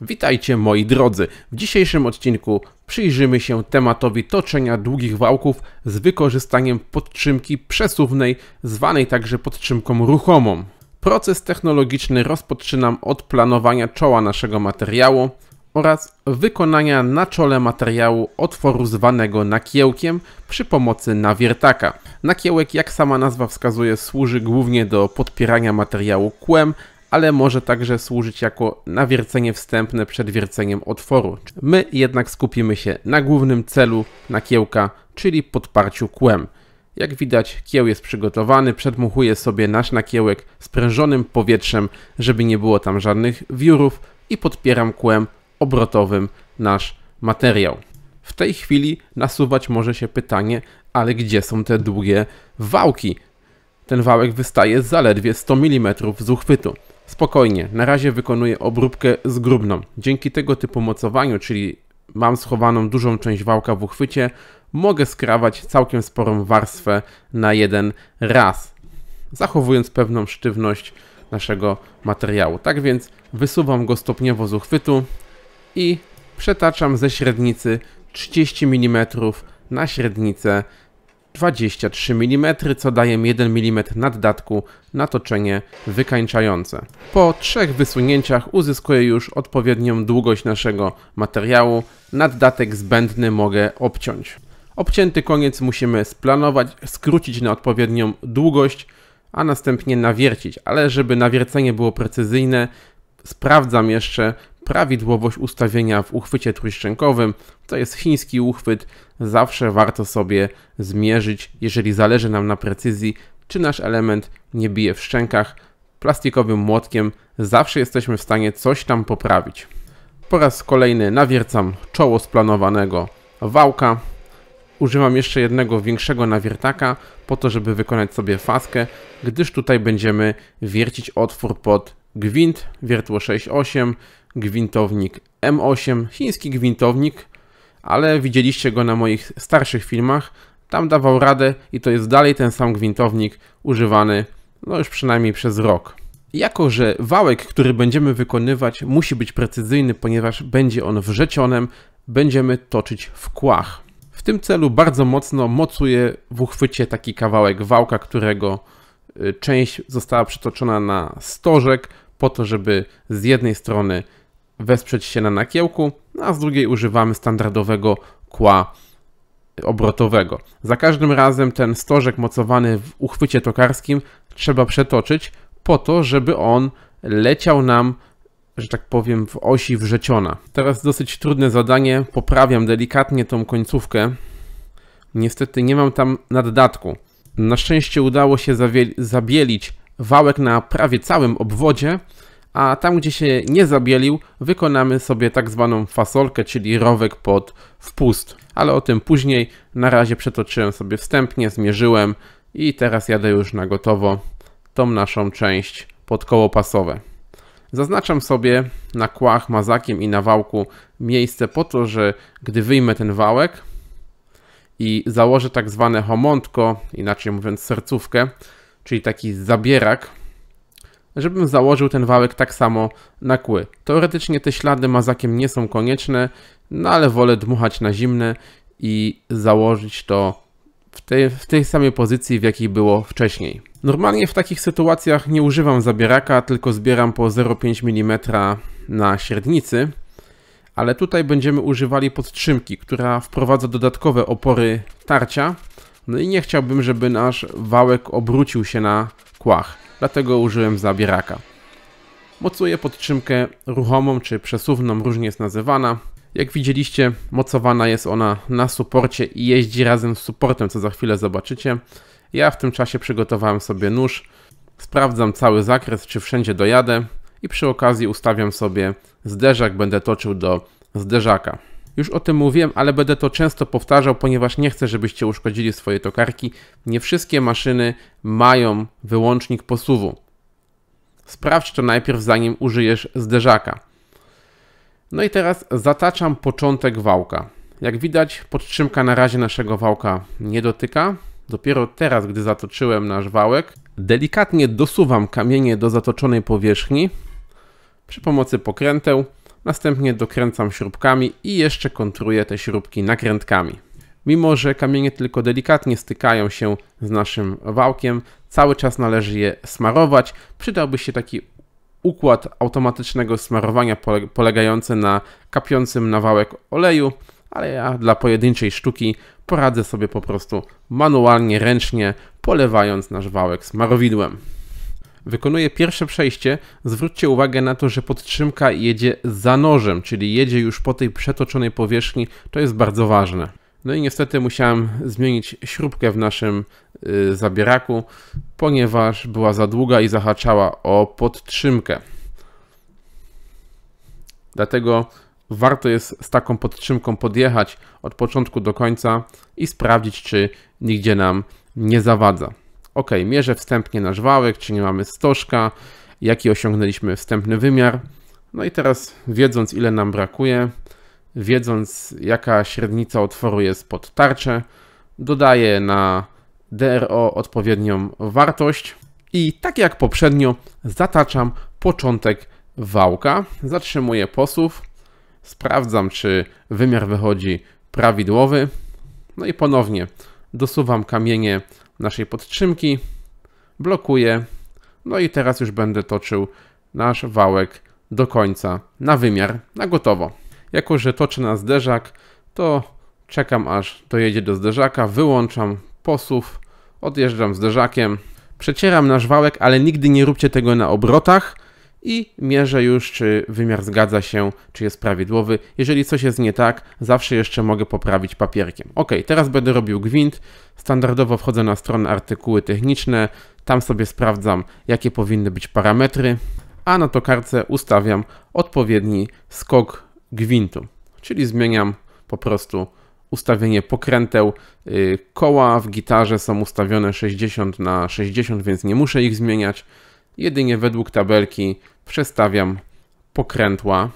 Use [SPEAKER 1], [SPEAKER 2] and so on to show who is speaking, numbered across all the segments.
[SPEAKER 1] Witajcie moi drodzy. W dzisiejszym odcinku przyjrzymy się tematowi toczenia długich wałków z wykorzystaniem podtrzymki przesuwnej, zwanej także podtrzymką ruchomą. Proces technologiczny rozpoczynam od planowania czoła naszego materiału oraz wykonania na czole materiału otworu zwanego nakiełkiem przy pomocy nawiertaka. Nakiełek, jak sama nazwa wskazuje, służy głównie do podpierania materiału kłem, ale może także służyć jako nawiercenie wstępne przed wierceniem otworu. My jednak skupimy się na głównym celu nakiełka, czyli podparciu kłem. Jak widać, kieł jest przygotowany, przedmuchuję sobie nasz nakiełek sprężonym powietrzem, żeby nie było tam żadnych wiórów i podpieram kłem obrotowym nasz materiał. W tej chwili nasuwać może się pytanie, ale gdzie są te długie wałki? Ten wałek wystaje zaledwie 100 mm z uchwytu. Spokojnie, na razie wykonuję obróbkę zgrubną. Dzięki tego typu mocowaniu, czyli mam schowaną dużą część wałka w uchwycie, mogę skrawać całkiem sporą warstwę na jeden raz, zachowując pewną sztywność naszego materiału. Tak więc wysuwam go stopniowo z uchwytu i przetaczam ze średnicy 30 mm na średnicę 23 mm, co daje 1 mm naddatku na toczenie wykańczające. Po trzech wysunięciach uzyskuję już odpowiednią długość naszego materiału, naddatek zbędny mogę obciąć. Obcięty koniec musimy splanować, skrócić na odpowiednią długość, a następnie nawiercić, ale żeby nawiercenie było precyzyjne, Sprawdzam jeszcze prawidłowość ustawienia w uchwycie trójszczękowym. To jest chiński uchwyt. Zawsze warto sobie zmierzyć, jeżeli zależy nam na precyzji, czy nasz element nie bije w szczękach. Plastikowym młotkiem zawsze jesteśmy w stanie coś tam poprawić. Po raz kolejny nawiercam czoło splanowanego wałka. Używam jeszcze jednego większego nawiertaka po to, żeby wykonać sobie faskę, gdyż tutaj będziemy wiercić otwór pod gwint, wiertło 6.8, gwintownik M8, chiński gwintownik, ale widzieliście go na moich starszych filmach, tam dawał radę i to jest dalej ten sam gwintownik używany no już przynajmniej przez rok. Jako, że wałek, który będziemy wykonywać musi być precyzyjny, ponieważ będzie on wrzecionem, będziemy toczyć w kłach. W tym celu bardzo mocno mocuje w uchwycie taki kawałek wałka, którego y, część została przytoczona na stożek, po to, żeby z jednej strony wesprzeć się na nakiełku, no a z drugiej używamy standardowego kła obrotowego. Za każdym razem ten stożek mocowany w uchwycie tokarskim trzeba przetoczyć po to, żeby on leciał nam, że tak powiem, w osi wrzeciona. Teraz dosyć trudne zadanie, poprawiam delikatnie tą końcówkę. Niestety nie mam tam naddatku. Na szczęście udało się zabielić wałek na prawie całym obwodzie, a tam gdzie się nie zabielił, wykonamy sobie tak zwaną fasolkę, czyli rowek pod wpust. Ale o tym później, na razie przetoczyłem sobie wstępnie, zmierzyłem i teraz jadę już na gotowo tą naszą część pod koło pasowe. Zaznaczam sobie na kłach mazakiem i na wałku miejsce po to, że gdy wyjmę ten wałek i założę tak zwane homontko, inaczej mówiąc sercówkę, czyli taki zabierak, żebym założył ten wałek tak samo na kły. Teoretycznie te ślady mazakiem nie są konieczne, no ale wolę dmuchać na zimne i założyć to w tej, w tej samej pozycji, w jakiej było wcześniej. Normalnie w takich sytuacjach nie używam zabieraka, tylko zbieram po 0,5 mm na średnicy, ale tutaj będziemy używali podtrzymki, która wprowadza dodatkowe opory tarcia, no i nie chciałbym, żeby nasz wałek obrócił się na kłach, dlatego użyłem zabieraka. Mocuję podtrzymkę ruchomą czy przesuwną, różnie jest nazywana. Jak widzieliście, mocowana jest ona na suporcie i jeździ razem z suportem, co za chwilę zobaczycie. Ja w tym czasie przygotowałem sobie nóż, sprawdzam cały zakres, czy wszędzie dojadę i przy okazji ustawiam sobie zderzak, będę toczył do zderzaka. Już o tym mówiłem, ale będę to często powtarzał, ponieważ nie chcę, żebyście uszkodzili swoje tokarki. Nie wszystkie maszyny mają wyłącznik posuwu. Sprawdź to najpierw, zanim użyjesz zderzaka. No i teraz zataczam początek wałka. Jak widać, podtrzymka na razie naszego wałka nie dotyka. Dopiero teraz, gdy zatoczyłem nasz wałek, delikatnie dosuwam kamienie do zatoczonej powierzchni przy pomocy pokręteł Następnie dokręcam śrubkami i jeszcze kontruję te śrubki nakrętkami. Mimo, że kamienie tylko delikatnie stykają się z naszym wałkiem, cały czas należy je smarować. Przydałby się taki układ automatycznego smarowania polegający na kapiącym na wałek oleju, ale ja dla pojedynczej sztuki poradzę sobie po prostu manualnie, ręcznie polewając nasz wałek smarowidłem wykonuje pierwsze przejście, zwróćcie uwagę na to, że podtrzymka jedzie za nożem, czyli jedzie już po tej przetoczonej powierzchni. To jest bardzo ważne. No i niestety musiałem zmienić śrubkę w naszym yy, zabieraku, ponieważ była za długa i zahaczała o podtrzymkę. Dlatego warto jest z taką podtrzymką podjechać od początku do końca i sprawdzić, czy nigdzie nam nie zawadza ok, mierzę wstępnie nasz wałek, czy nie mamy stożka, jaki osiągnęliśmy wstępny wymiar. No i teraz wiedząc ile nam brakuje, wiedząc jaka średnica otworu jest pod tarczę, dodaję na DRO odpowiednią wartość i tak jak poprzednio zataczam początek wałka, zatrzymuję posuw, sprawdzam czy wymiar wychodzi prawidłowy, no i ponownie dosuwam kamienie naszej podtrzymki, blokuję, no i teraz już będę toczył nasz wałek do końca na wymiar, na gotowo. Jako, że toczy na zderzak, to czekam aż dojedzie do zderzaka, wyłączam posuw, odjeżdżam zderzakiem, przecieram nasz wałek, ale nigdy nie róbcie tego na obrotach, i mierzę już, czy wymiar zgadza się, czy jest prawidłowy. Jeżeli coś jest nie tak, zawsze jeszcze mogę poprawić papierkiem. Ok, teraz będę robił gwint. Standardowo wchodzę na stronę artykuły techniczne, tam sobie sprawdzam, jakie powinny być parametry, a na tokarce ustawiam odpowiedni skok gwintu, czyli zmieniam po prostu ustawienie pokręteł. Y, koła w gitarze są ustawione 60 na 60, więc nie muszę ich zmieniać. Jedynie według tabelki przestawiam pokrętła,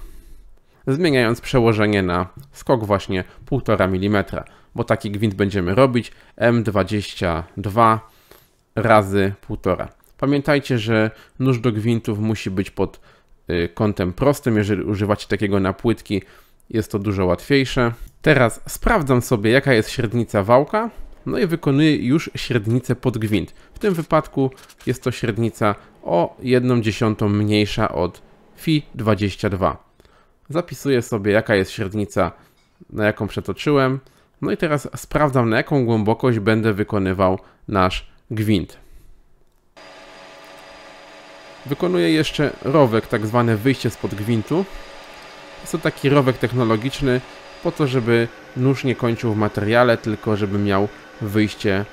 [SPEAKER 1] zmieniając przełożenie na skok właśnie 1,5 mm, bo taki gwint będziemy robić M22 razy 1,5. Pamiętajcie, że nóż do gwintów musi być pod y, kątem prostym. Jeżeli używacie takiego na płytki, jest to dużo łatwiejsze. Teraz sprawdzam sobie, jaka jest średnica wałka no i wykonuje już średnicę pod gwint. W tym wypadku jest to średnica o 1 dziesiątą mniejsza od Fi 22. Zapisuję sobie jaka jest średnica, na jaką przetoczyłem. No i teraz sprawdzam na jaką głębokość będę wykonywał nasz gwint. Wykonuję jeszcze rowek, tak zwane wyjście spod gwintu. Jest to taki rowek technologiczny po to, żeby nóż nie kończył w materiale, tylko żeby miał wyjście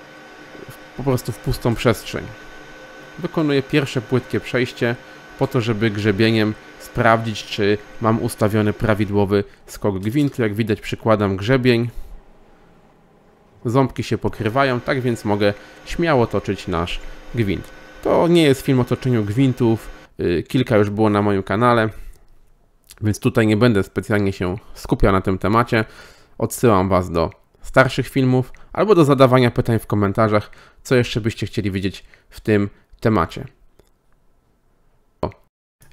[SPEAKER 1] w, po prostu w pustą przestrzeń. wykonuję pierwsze płytkie przejście po to, żeby grzebieniem sprawdzić, czy mam ustawiony prawidłowy skok gwintu. Jak widać przykładam grzebień, ząbki się pokrywają, tak więc mogę śmiało toczyć nasz gwint. To nie jest film o toczeniu gwintów, y, kilka już było na moim kanale, więc tutaj nie będę specjalnie się skupiał na tym temacie. Odsyłam Was do starszych filmów, albo do zadawania pytań w komentarzach, co jeszcze byście chcieli wiedzieć w tym temacie.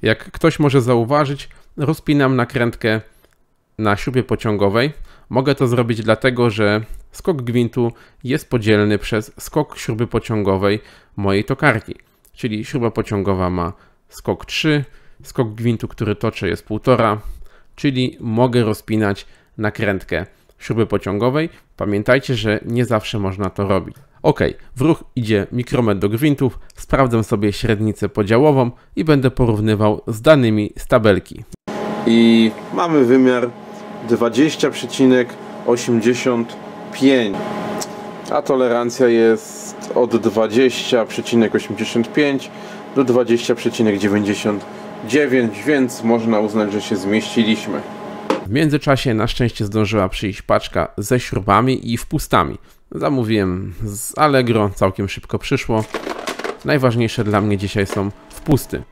[SPEAKER 1] Jak ktoś może zauważyć, rozpinam nakrętkę na śrubie pociągowej. Mogę to zrobić dlatego, że skok gwintu jest podzielny przez skok śruby pociągowej mojej tokarki. Czyli śruba pociągowa ma skok 3, skok gwintu, który toczę jest 1,5, czyli mogę rozpinać nakrętkę śruby pociągowej. Pamiętajcie, że nie zawsze można to robić. Ok, w ruch idzie mikrometr do gwintów, sprawdzę sobie średnicę podziałową i będę porównywał z danymi z tabelki. I mamy wymiar 20,85, a tolerancja jest od 20,85 do 20,99, więc można uznać, że się zmieściliśmy. W międzyczasie na szczęście zdążyła przyjść paczka ze śrubami i wpustami. Zamówiłem z Allegro, całkiem szybko przyszło. Najważniejsze dla mnie dzisiaj są wpusty.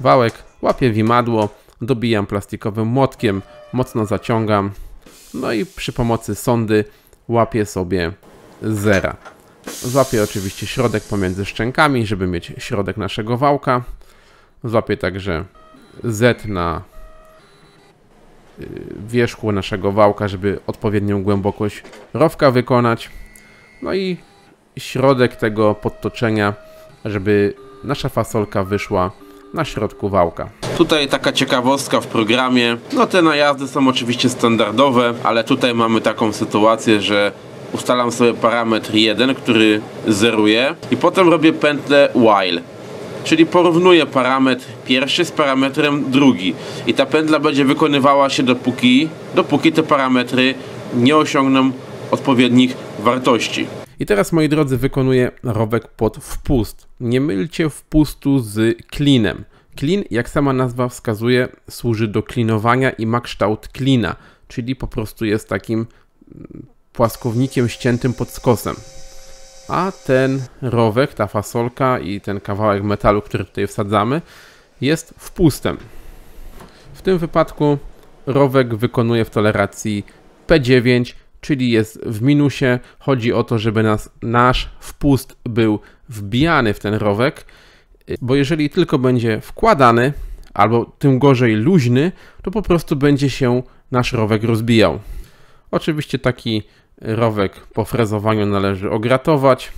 [SPEAKER 1] Wałek, łapię wimadło, dobijam plastikowym młotkiem, mocno zaciągam. No i przy pomocy sondy łapię sobie zera. Złapię oczywiście środek pomiędzy szczękami, żeby mieć środek naszego wałka. Złapię także Z na wierzchu naszego wałka, żeby odpowiednią głębokość rowka wykonać. No i środek tego podtoczenia, żeby nasza fasolka wyszła na środku wałka. Tutaj taka ciekawostka w programie. No te najazdy są oczywiście standardowe, ale tutaj mamy taką sytuację, że ustalam sobie parametr 1, który zeruje i potem robię pętlę while czyli porównuje parametr pierwszy z parametrem drugi i ta pędla będzie wykonywała się dopóki, dopóki te parametry nie osiągną odpowiednich wartości. I teraz moi drodzy wykonuję rowek pod wpust. Nie mylcie wpustu z klinem. Klin, jak sama nazwa wskazuje, służy do klinowania i ma kształt klina, czyli po prostu jest takim płaskownikiem ściętym pod skosem a ten rowek, ta fasolka i ten kawałek metalu, który tutaj wsadzamy, jest wpustem. W tym wypadku rowek wykonuje w toleracji P9, czyli jest w minusie. Chodzi o to, żeby nas, nasz wpust był wbijany w ten rowek, bo jeżeli tylko będzie wkładany, albo tym gorzej luźny, to po prostu będzie się nasz rowek rozbijał. Oczywiście taki Rowek po frezowaniu należy ogratować,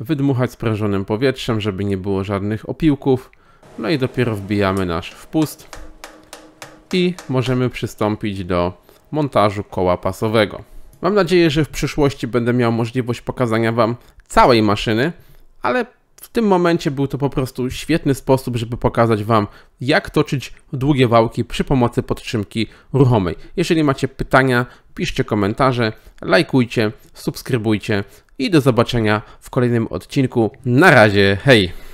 [SPEAKER 1] wydmuchać sprężonym powietrzem, żeby nie było żadnych opiłków. No i dopiero wbijamy nasz wpust i możemy przystąpić do montażu koła pasowego. Mam nadzieję, że w przyszłości będę miał możliwość pokazania Wam całej maszyny, ale w tym momencie był to po prostu świetny sposób, żeby pokazać Wam, jak toczyć długie wałki przy pomocy podtrzymki ruchomej. Jeżeli macie pytania, piszcie komentarze, lajkujcie, subskrybujcie i do zobaczenia w kolejnym odcinku. Na razie, hej!